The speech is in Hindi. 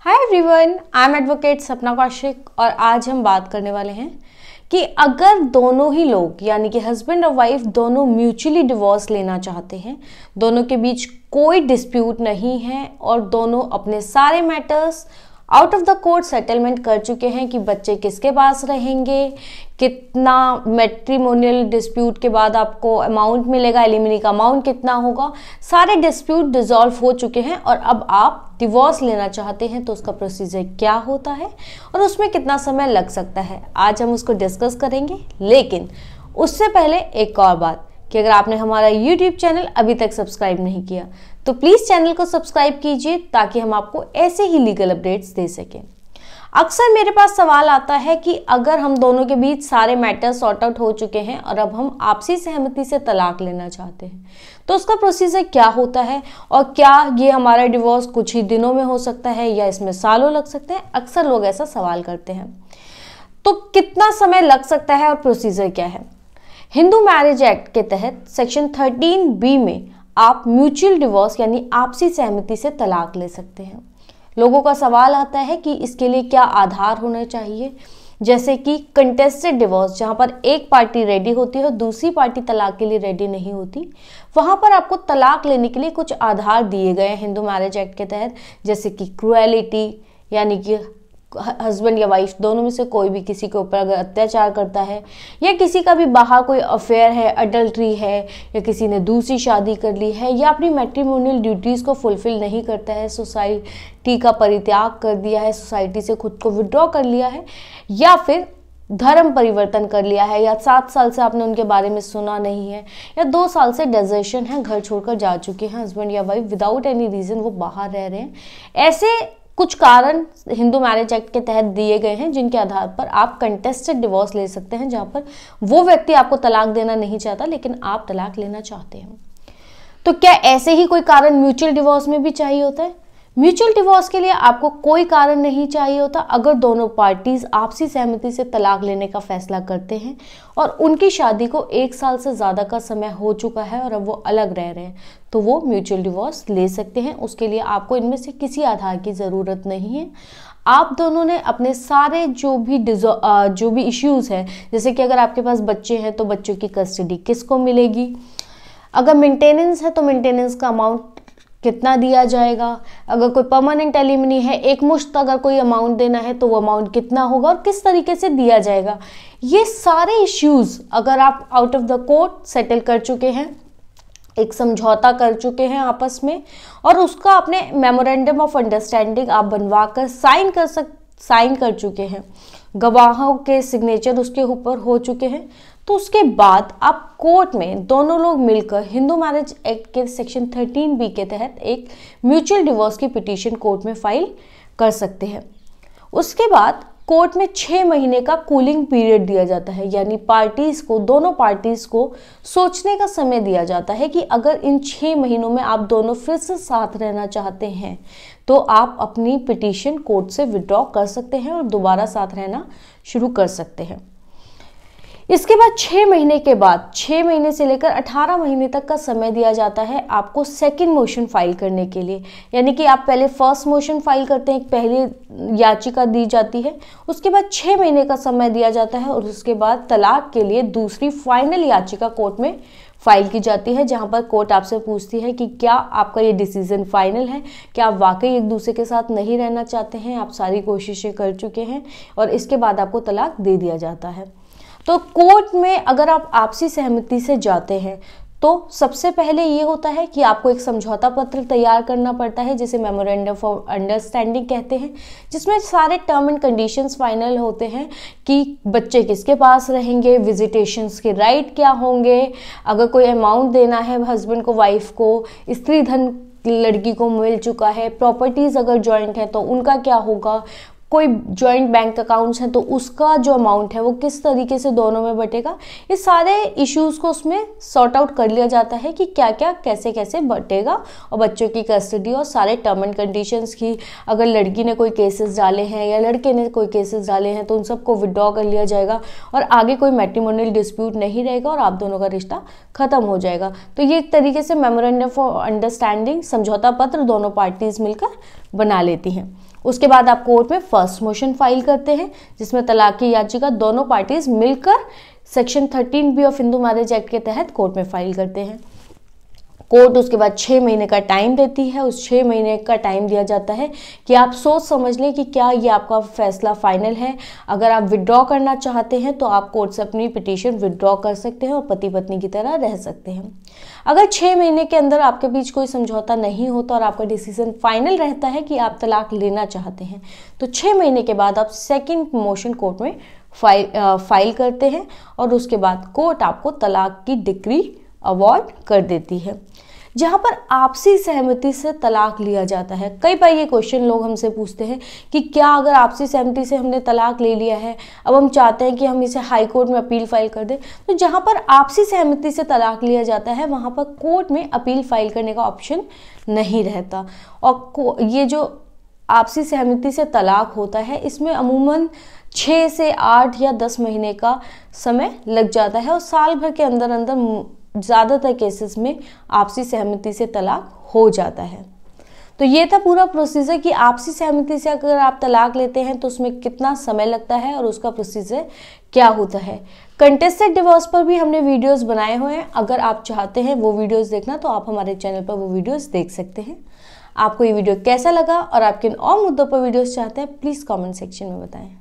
hi everyone I am advocate Sapna Kaushik और आज हम बात करने वाले हैं कि अगर दोनों ही लोग यानी कि हस्बैंड और वाइफ दोनों म्यूचुअली डिवोर्स लेना चाहते हैं दोनों के बीच कोई डिस्प्यूट नहीं है और दोनों अपने सारे matters out of the court settlement कर चुके हैं कि बच्चे किसके पास रहेंगे कितना मेट्रीमोनियल डिस्प्यूट के बाद आपको अमाउंट मिलेगा एलिमिनी का अमाउंट कितना होगा सारे डिस्प्यूट डिजॉल्व हो चुके हैं और अब आप डिवोर्स लेना चाहते हैं तो उसका प्रोसीजर क्या होता है और उसमें कितना समय लग सकता है आज हम उसको डिस्कस करेंगे लेकिन उससे पहले एक और बात कि अगर आपने हमारा यूट्यूब चैनल अभी तक सब्सक्राइब नहीं किया तो प्लीज़ चैनल को सब्सक्राइब कीजिए ताकि हम आपको ऐसे ही लीगल अपडेट्स दे सकें अक्सर मेरे पास सवाल आता है कि अगर हम दोनों के बीच सारे मैटर सॉर्ट आउट हो चुके हैं और अब हम आपसी सहमति से तलाक लेना चाहते हैं तो उसका प्रोसीजर क्या होता है और क्या ये हमारा डिवोर्स कुछ ही दिनों में हो सकता है या इसमें सालों लग सकते हैं अक्सर लोग ऐसा सवाल करते हैं तो कितना समय लग सकता है और प्रोसीजर क्या है हिंदू मैरिज एक्ट के तहत सेक्शन थर्टीन बी में आप म्यूचुअल डिवोर्स यानी आपसी सहमति से तलाक ले सकते हैं लोगों का सवाल आता है कि इसके लिए क्या आधार होने चाहिए जैसे कि कंटेस्टेड डिवोर्स जहाँ पर एक पार्टी रेडी होती है और दूसरी पार्टी तलाक के लिए रेडी नहीं होती वहाँ पर आपको तलाक लेने के लिए कुछ आधार दिए गए हैं हिंदू मैरिज एक्ट के तहत जैसे कि क्रुएलिटी यानी कि हस्बैंड या वाइफ दोनों में से कोई भी किसी के ऊपर अगर अत्याचार करता है या किसी का भी बाहर कोई अफेयर है अडल्ट्री है या किसी ने दूसरी शादी कर ली है या अपनी मैट्रीमोनियल ड्यूटीज़ को फुलफ़िल नहीं करता है सोसाइटी का परित्याग कर दिया है सोसाइटी से खुद को विड्रॉ कर लिया है या फिर धर्म परिवर्तन कर लिया है या सात साल से आपने उनके बारे में सुना नहीं है या दो साल से डेजर्शन है घर छोड़कर जा चुके हैं हस्बैंड या वाइफ विदाउट एनी रीज़न वो बाहर रह रहे हैं ऐसे कुछ कारण हिंदू मैरिज एक्ट के तहत दिए गए हैं जिनके आधार पर आप कंटेस्टेड डिवोर्स ले सकते हैं जहां पर वो व्यक्ति आपको तलाक देना नहीं चाहता लेकिन आप तलाक लेना चाहते हैं तो क्या ऐसे ही कोई कारण म्यूचुअल डिवोर्स में भी चाहिए होता है म्यूचुअल डिवोर्स के लिए आपको कोई कारण नहीं चाहिए होता अगर दोनों पार्टीज आपसी सहमति से तलाक लेने का फैसला करते हैं और उनकी शादी को एक साल से ज़्यादा का समय हो चुका है और अब वो अलग रह रहे हैं तो वो म्यूचुअल डिवोर्स ले सकते हैं उसके लिए आपको इनमें से किसी आधार की ज़रूरत नहीं है आप दोनों ने अपने सारे जो भी जो भी इश्यूज़ हैं जैसे कि अगर आपके पास बच्चे हैं तो बच्चों की कस्टडी किसको मिलेगी अगर मेंटेनेंस है तो मेंटेनेंस का अमाउंट कितना दिया जाएगा अगर कोई परमानेंट एलिमनी है एक मुश्त अगर कोई अमाउंट देना है तो वो अमाउंट कितना होगा और किस तरीके से दिया जाएगा ये सारे इश्यूज़ अगर आप out of the court settle कर चुके हैं एक समझौता कर चुके हैं आपस में और उसका अपने मेमोरेंडम ऑफ अंडरस्टैंडिंग आप बनवा कर साइन कर सक साइन कर चुके हैं गवाहों के सिग्नेचर उसके ऊपर हो चुके हैं तो उसके बाद आप कोर्ट में दोनों लोग मिलकर हिंदू मैरिज एक्ट के सेक्शन 13 बी के तहत एक म्यूचुअल डिवोर्स की पिटीशन कोर्ट में फाइल कर सकते हैं उसके बाद कोर्ट में छः महीने का कूलिंग पीरियड दिया जाता है यानी पार्टीज़ को दोनों पार्टीज़ को सोचने का समय दिया जाता है कि अगर इन छः महीनों में आप दोनों फिर से साथ रहना चाहते हैं तो आप अपनी पिटीशन कोर्ट से विड्रॉ कर सकते हैं और दोबारा साथ रहना शुरू कर सकते हैं इसके बाद छः महीने के बाद छः महीने से लेकर अठारह महीने तक का समय दिया जाता है आपको सेकंड मोशन फाइल करने के लिए यानी कि आप पहले फर्स्ट मोशन फाइल करते हैं पहली याचिका दी जाती है उसके बाद छः महीने का समय दिया जाता है और उसके बाद तलाक के लिए दूसरी फाइनल याचिका कोर्ट में फाइल की जाती है जहाँ पर कोर्ट आपसे पूछती है कि क्या आपका ये डिसीजन फाइनल है क्या आप वाकई एक दूसरे के साथ नहीं रहना चाहते हैं आप सारी कोशिशें कर चुके हैं और इसके बाद आपको तलाक दे दिया जाता है तो कोर्ट में अगर आप आपसी सहमति से जाते हैं तो सबसे पहले ये होता है कि आपको एक समझौता पत्र तैयार करना पड़ता है जिसे मेमोरेंडम फॉर अंडरस्टैंडिंग कहते हैं जिसमें सारे टर्म एंड कंडीशंस फाइनल होते हैं कि बच्चे किसके पास रहेंगे विजिटेशंस के राइट क्या होंगे अगर कोई अमाउंट देना है हस्बैंड को वाइफ को स्त्री धन लड़की को मिल चुका है प्रॉपर्टीज़ अगर जॉइंट है तो उनका क्या होगा कोई जॉइंट बैंक अकाउंट्स हैं तो उसका जो अमाउंट है वो किस तरीके से दोनों में बटेगा ये सारे इश्यूज़ को उसमें सॉर्ट आउट कर लिया जाता है कि क्या क्या कैसे कैसे बटेगा और बच्चों की कस्टडी और सारे टर्म एंड कंडीशंस की अगर लड़की ने कोई केसेस डाले हैं या लड़के ने कोई केसेस डाले हैं तो उन सबको विदड्रॉ कर लिया जाएगा और आगे कोई मेट्रीमोनियल डिस्प्यूट नहीं रहेगा और आप दोनों का रिश्ता ख़त्म हो जाएगा तो ये एक तरीके से मेमोरेंडम फॉर अंडरस्टैंडिंग समझौता पत्र दोनों पार्टीज़ मिलकर बना लेती हैं उसके बाद आप कोर्ट में फर्स्ट मोशन फाइल करते हैं जिसमें तलाक की याचिका दोनों पार्टीज मिलकर section 13 B of Hindu marriage act के तहत कोर्ट में फाइल करते हैं कोर्ट उसके बाद छः महीने का टाइम देती है उस छः महीने का टाइम दिया जाता है कि आप सोच समझ लें कि क्या ये आपका फैसला फाइनल है अगर आप विदड्रॉ करना चाहते हैं तो आप कोर्ट से अपनी पिटीशन विदड्रॉ कर सकते हैं और पति पत्नी की तरह रह सकते हैं अगर छः महीने के अंदर आपके बीच कोई समझौता नहीं होता और आपका डिसीजन फाइनल रहता है कि आप तलाक लेना चाहते हैं तो छः महीने के बाद आप सेकेंड मोशन कोर्ट में फाइल फाइल करते हैं और उसके बाद कोर्ट आपको तलाक की डिग्री अवॉइड कर देती है जहाँ पर आपसी सहमति से तलाक लिया जाता है कई बार ये क्वेश्चन लोग हमसे पूछते हैं कि क्या अगर आपसी सहमति से हमने तलाक ले लिया है अब हम चाहते हैं कि हम इसे हाई कोर्ट में अपील फाइल कर दें तो जहाँ पर आपसी सहमति से तलाक लिया जाता है वहाँ पर कोर्ट में अपील फाइल करने का ऑप्शन नहीं रहता और ये जो आपसी सहमति से तलाक होता है इसमें अमूमन छः से आठ या दस महीने का समय लग जाता है और साल भर के अंदर अंदर ज़्यादातर केसेस में आपसी सहमति से तलाक हो जाता है तो ये था पूरा प्रोसीजर कि आपसी सहमति से अगर आप तलाक लेते हैं तो उसमें कितना समय लगता है और उसका प्रोसीजर क्या होता है कंटेस्टेड डिवोर्स पर भी हमने वीडियोस बनाए हुए हैं अगर आप चाहते हैं वो वीडियोस देखना तो आप हमारे चैनल पर वो वीडियोस देख सकते हैं आपको ये वीडियो कैसा लगा और आप किन और मुद्दों पर वीडियोस चाहते हैं प्लीज़ कमेंट सेक्शन में बताएं